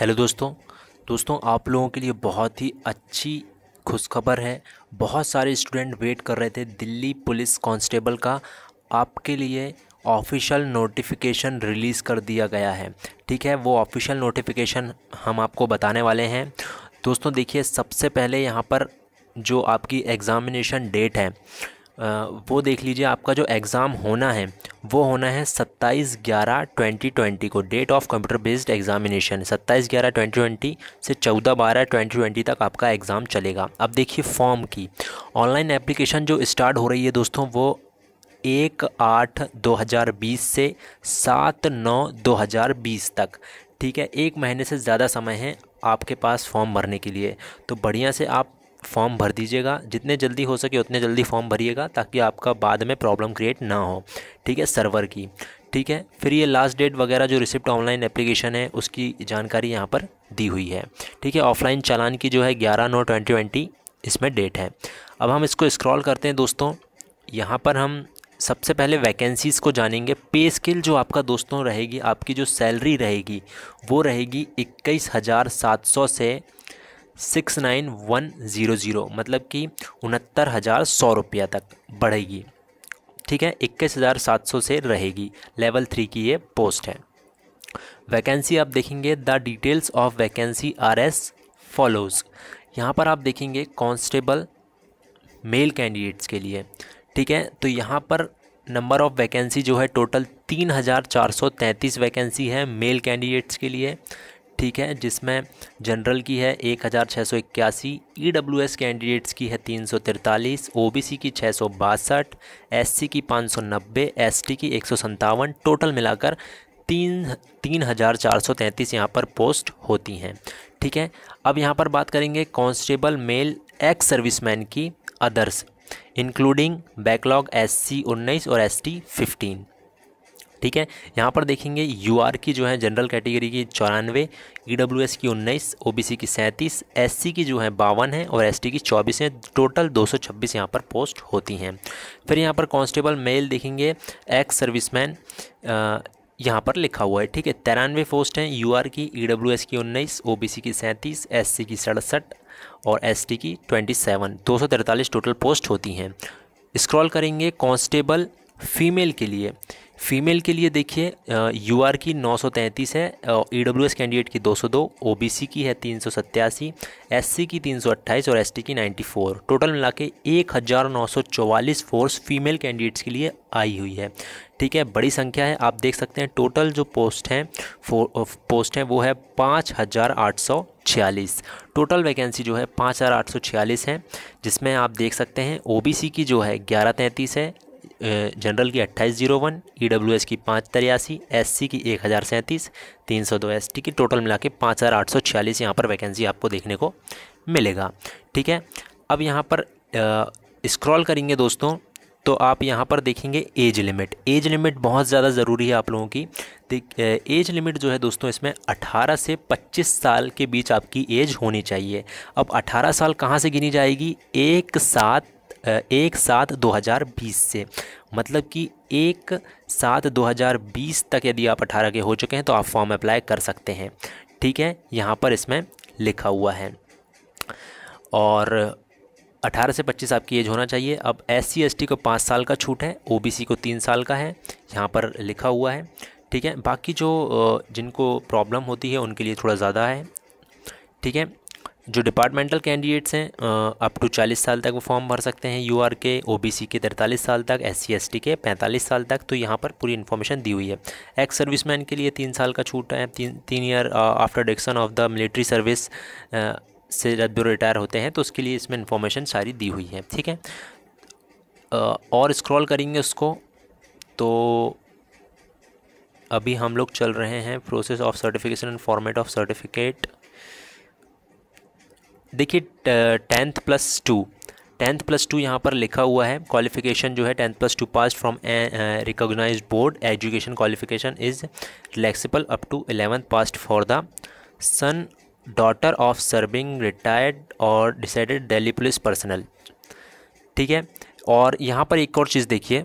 hello दोस्तों दोस्तों आप लोगों के लिए बहुत ही अच्छी खुशखबर है बहुत सारे स्टूडेंट वेट कर रहे थे दिल्ली पुलिस कांस्टेबल का आपके लिए ऑफिशियल नोटिफिकेशन रिलीज़ कर दिया गया है ठीक है वो ऑफिशियल नोटिफिकेशन हम आपको बताने वाले हैं दोस्तों देखिए सबसे पहले यहाँ पर जो आपकी एग्ज़ामिनेशन डेट है वो देख लीजिए आपका जो एग्ज़ाम होना है वो होना है 27 ग्यारह 2020 को date of computer based examination 27 ग्यारह 2020 से 14 बारह 2020 तक आपका एग्ज़ाम चलेगा अब देखिए फॉर्म की ऑनलाइन एप्लीकेशन जो स्टार्ट हो रही है दोस्तों वो एक आठ 2020 से सात नौ 2020 तक ठीक है एक महीने से ज़्यादा समय है आपके पास फॉर्म भरने के लिए तो बढ़िया से आप फॉर्म भर दीजिएगा जितने जल्दी हो सके उतने जल्दी फॉर्म भरिएगा ताकि आपका बाद में प्रॉब्लम क्रिएट ना हो ठीक है सर्वर की ठीक है फिर ये लास्ट डेट वगैरह जो रिसिप्ट ऑनलाइन एप्लीकेशन है उसकी जानकारी यहाँ पर दी हुई है ठीक है ऑफलाइन चालान की जो है ग्यारह नौ ट्वेंटी ट्वेंटी इसमें डेट है अब हम इसको स्क्रॉल करते हैं दोस्तों यहाँ पर हम सबसे पहले वैकेंसीज़ को जानेंगे पे स्किल जो आपका दोस्तों रहेगी आपकी जो सैलरी रहेगी वो रहेगी इक्कीस हज़ार सात सौ से six nine one zero zero मतलब कि उनहत्तर हज़ार सौ रुपया तक बढ़ेगी ठीक है इक्कीस हज़ार सात सौ से रहेगी लेवल थ्री की ये पोस्ट है वैकेंसी आप देखेंगे the details of vacancy are as follows यहाँ पर आप देखेंगे कांस्टेबल मेल कैंडिडेट्स के लिए ठीक है तो यहाँ पर नंबर ऑफ़ वैकेंसी जो है टोटल तीन हज़ार चार सौ तैंतीस वैकेंसी है मेल कैंडिडेट्स के लिए ठीक है जिसमें जनरल की है एक हज़ार छः सौ इक्यासी ई डब्ल्यू एस कैंडिडेट्स की है तीन सौ तिरतालीस ओ बी सी की छः सौ बासठ एस सी की पाँच सौ नब्बे एस टी की एक सौ सत्तावन टोटल मिलाकर तीन तीन हज़ार चार सौ तैंतीस यहाँ पर पोस्ट होती हैं ठीक है अब यहाँ पर बात करेंगे कॉन्स्टेबल मेल एक्स सर्विसमैन की others including backlog S C उन्नीस और एस टी फिफ्टीन ठीक है यहाँ पर देखेंगे यू की जो है जनरल कैटेगरी की चौरानवे ई e की उन्नीस ओ की सैंतीस एस की जो है बावन है और एस की चौबीस है टोटल दो सौ छब्बीस यहाँ पर पोस्ट होती हैं फिर यहाँ पर कांस्टेबल मेल देखेंगे एक्स सर्विसमैन यहाँ पर लिखा हुआ है ठीक है तिरानवे पोस्ट हैं यू की ई e की उन्नीस ओ की सैंतीस एस की सड़सठ और एस की ट्वेंटी सेवन दो सौ तैंतालीस टोटल पोस्ट होती हैं स्क्रॉल करेंगे कांस्टेबल फीमेल के लिए फीमेल के लिए देखिए यू आर की 933 है ई डब्ल्यू एस कैंडिडेट की 202 ओबीसी की है तीन सौ सत्तासी सी की अट्ठाईस और एसटी की 94 टोटल मिला के एक फोर्स फीमेल कैंडिडेट्स के लिए आई हुई है ठीक है बड़ी संख्या है आप देख सकते हैं टोटल जो पोस्ट हैं पोस्ट हैं वो है पाँच हज़ार आठ सौ छियालीस टोटल वैकेंसी जो है पाँच हज़ार आठ सौ छियालीस है जिसमें आप देख सकते हैं ओबीसी की जो है ग्यारह तैंतीस है जनरल की अट्ठाईस zero one E W S की पाँच तिरासी एस सी की एक हज़ार सैंतीस तीन सौ दो एस की टोटल मिला के पाँच हज़ार आठ सौ छियालीस यहाँ पर वैकेंसी आपको देखने को मिलेगा ठीक है अब यहाँ पर स्क्रॉल करेंगे दोस्तों तो आप यहाँ पर देखेंगे एज लिमिट एज लिमिट बहुत ज़्यादा ज़रूरी है आप लोगों की एज लिमिट जो है दोस्तों इसमें 18 से 25 साल के बीच आपकी एज होनी चाहिए अब 18 साल कहाँ से गिनी जाएगी एक सात एक सात 2020 से मतलब कि एक सात 2020 तक यदि आप अठारह के हो चुके हैं तो आप फॉर्म अप्लाई कर सकते हैं ठीक है यहाँ पर इसमें लिखा हुआ है और 18 से 25 आपकी एज होना चाहिए अब एस सी को पाँच साल का छूट है ओ को तीन साल का है यहाँ पर लिखा हुआ है ठीक है बाकी जो जिनको प्रॉब्लम होती है उनके लिए थोड़ा ज़्यादा है ठीक है जो डिपार्टमेंटल कैंडिडेट्स हैं अप टू 40 साल तक वो फॉर्म भर सकते हैं यू के ओबीसी के 43 साल तक एस सी के 45 साल तक तो यहाँ पर पूरी इन्फॉर्मेशन दी हुई है एक्स सर्विसमैन के लिए तीन साल का छूट है तीन तीन year after deduction of the military service से जब रिटायर होते हैं तो उसके लिए इसमें इन्फॉर्मेशन सारी दी हुई है ठीक है आ, और स्क्रॉल करेंगे उसको तो अभी हम लोग चल रहे हैं process of certification and format of certificate देखिए tenth plus two tenth plus two यहाँ पर लिखा हुआ है क्वालिफिकेशन जो है tenth plus two pass from recognise board education qualification is relaxable up to eleventh pass for the son daughter of serving retired और decided Delhi police personnel ठीक है और यहाँ पर एक और चीज़ देखिए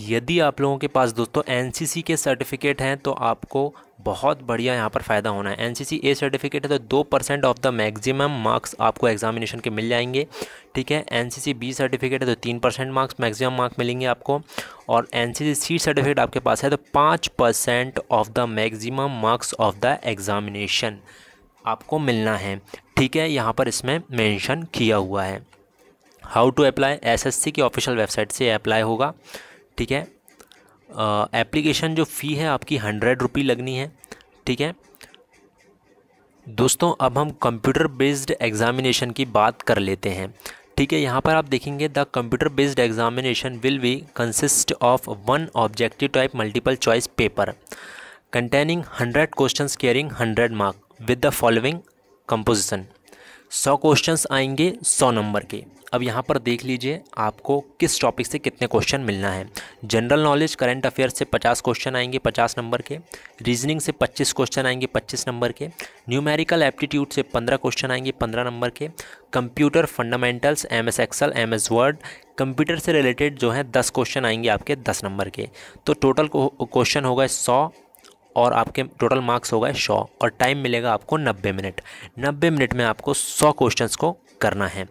यदि आप लोगों के पास दोस्तों एन के सर्टिफिकेट हैं तो आपको बहुत बढ़िया यहाँ पर फ़ायदा होना है एन ए सर्टिफिकेट है तो दो percent of the maximum marks आपको एग्जामिनेशन के मिल जाएंगे ठीक है एन बी सर्टिफिकेट है तो तीन परसेंट मार्क्स मैक्सिमम मार्क्स मिलेंगे आपको और एन सी सर्टिफिकेट आपके पास है तो पाँच percent of the maximum marks of the examination आपको मिलना है ठीक है यहाँ पर इसमें मैंशन किया हुआ है हाउ टू अप्लाई एस की ऑफिशियल वेबसाइट से अप्लाई होगा ठीक है एप्लीकेशन जो फ़ी है आपकी हंड्रेड रुपी लगनी है ठीक है दोस्तों अब हम कंप्यूटर बेस्ड एग्ज़ामिनेशन की बात कर लेते हैं ठीक है यहाँ पर आप देखेंगे the computer based examination will be consist of one objective type multiple choice paper containing hundred question carrying hundred mark with the following composition सौ क्वेश्चंस आएंगे सौ नंबर के अब यहाँ पर देख लीजिए आपको किस टॉपिक से कितने क्वेश्चन मिलना है जनरल नॉलेज करंट अफेयर्स से 50 क्वेश्चन आएंगे 50 नंबर के रीजनिंग से 25 क्वेश्चन आएंगे 25 नंबर के न्यूमेरिकल एप्टीट्यूड से 15 क्वेश्चन आएंगे 15 नंबर के computer fundamentals M S Excel M S Word computer से रिलेटेड जो है दस क्वेश्चन आएंगे आपके दस नंबर के तो टोटल क्वेश्चन होगा सौ और आपके टोटल मार्क्स होगा सौ और टाइम मिलेगा आपको नब्बे मिनट नब्बे मिनट में आपको सौ क्वेश्चंस को करना है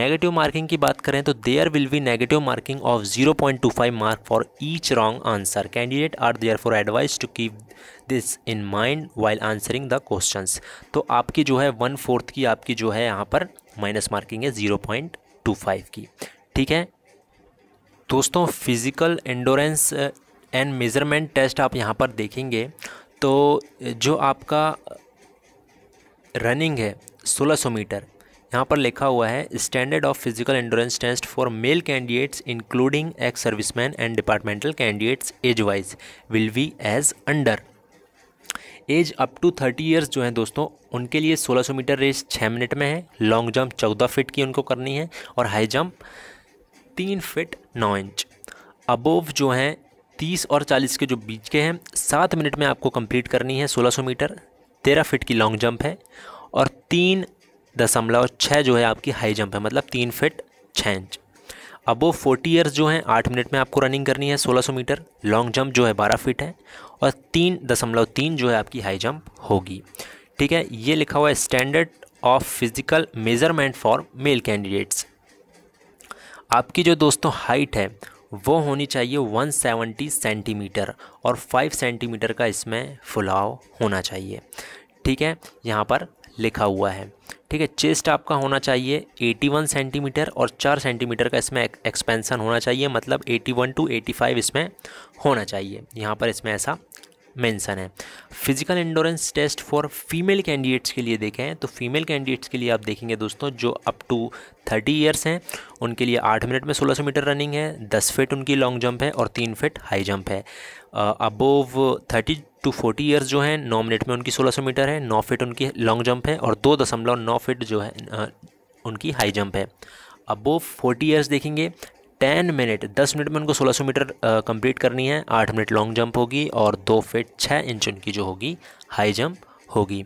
नेगेटिव मार्किंग की बात करें तो there will be negative marking of 0.25 mark for each wrong answer candidate are therefore advise to keep this in mind while answering the question तो आपकी जो है वन फोर्थ की आपकी जो है यहाँ पर माइनस मार्किंग है ज़ीरो पॉइंट टू फाइव की ठीक है दोस्तों physical endurance and measurement test आप यहाँ पर देखेंगे तो जो आपका रनिंग है 1600 मीटर यहाँ पर लिखा हुआ है standard of physical endurance test for male candidates including ex serviceman and departmental candidates age wise will be age under age up to thirty years जो है दोस्तों उनके लिए 1600 मीटर रेस छः मिनट में है लॉन्ग जंप चौदह फिट की उनको करनी है और हाई जंप तीन फिट नौ इंच अबोव जो हैं तीस और चालीस के जो बीच के हैं सात मिनट में आपको कंप्लीट करनी है 1600 मीटर तेरह फिट की लॉन्ग जंप है और तीन दशमलव छः जो है आपकी हाई जंप है मतलब तीन फिट छः इंच अबो फोर्टी ईयर्स जो है आठ मिनट में आपको रनिंग करनी है सोलह सौ मीटर लॉन्ग जंप जो है बारह फिट है और तीन दशमलव तीन जो है आपकी हाई जंप होगी ठीक है ये लिखा हुआ है standard of physical measurement for male candidates आपकी जो दोस्तों हाइट है वो होनी चाहिए 170 सेंटीमीटर और 5 सेंटीमीटर का इसमें फुलाव होना चाहिए ठीक है यहाँ पर लिखा हुआ है ठीक है चेस्ट आपका होना चाहिए 81 सेंटीमीटर और 4 सेंटीमीटर का इसमें एक्सपेंसन होना चाहिए मतलब 81 टू 85 इसमें होना चाहिए यहाँ पर इसमें ऐसा मेंशन है physical endurance test for female candidates के लिए देखें तो फीमेल कैंडिडेट्स के लिए आप देखेंगे दोस्तों जो अप टू थर्टी ईयर्स हैं उनके लिए आठ मिनट में सोलह सौ मीटर रनिंग है दस फिट उनकी लॉन्ग जंप है और तीन फिट हाई जंप है above thirty two forty years जो हैं नौ मिनट में उनकी सोलह सौ मीटर है नौ फिट उनकी लॉन्ग जंप है और दो दशमलव नौ फिट जो है उनकी हाई जंप है अबोव फोर्टी ईयर्स देखेंगे टेन मिनट दस मिनट में उनको सोलह सौ मीटर कंप्लीट करनी है आठ मिनट लॉन्ग जंप होगी और दो फिट छः इंच उनकी जो होगी हाई जंप होगी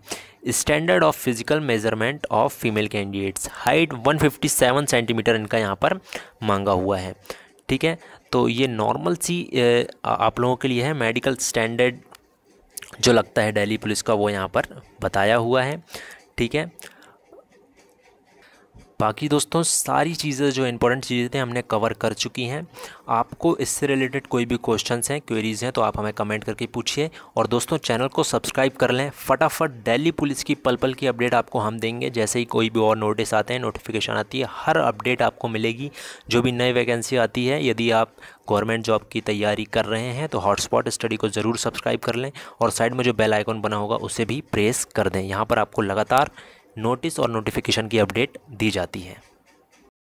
standard of physical measurement of female candidates height 157 centimetre इनका यहाँ पर मांगा हुआ है ठीक है तो ये नॉर्मल सी आप लोगों के लिए है मेडिकल स्टैंडर्ड जो लगता है दिल्ली पुलिस का वो यहाँ पर बताया हुआ है ठीक है बाकी दोस्तों सारी चीज़ें जो इंपॉर्टेंट चीज़ें थे हमने कवर कर चुकी हैं आपको इससे रिलेटेड कोई भी क्वेश्चंस हैं क्वेरीज़ हैं तो आप हमें कमेंट करके पूछिए और दोस्तों चैनल को सब्सक्राइब कर लें फटाफट दिल्ली पुलिस की पल पल की अपडेट आपको हम देंगे जैसे ही कोई भी और नोटिस आते हैं नोटिफिकेशन आती है हर अपडेट आपको मिलेगी जो भी नई वैकेंसी आती है यदि आप गवर्नमेंट जॉब की तैयारी कर रहे हैं तो हॉटस्पॉट स्टडी को ज़रूर सब्सक्राइब कर लें और साइड में जो बेल आइकॉन बना होगा उसे भी प्रेस कर दें यहाँ पर आपको लगातार नोटिस और नोटिफिकेशन की अपडेट दी जाती है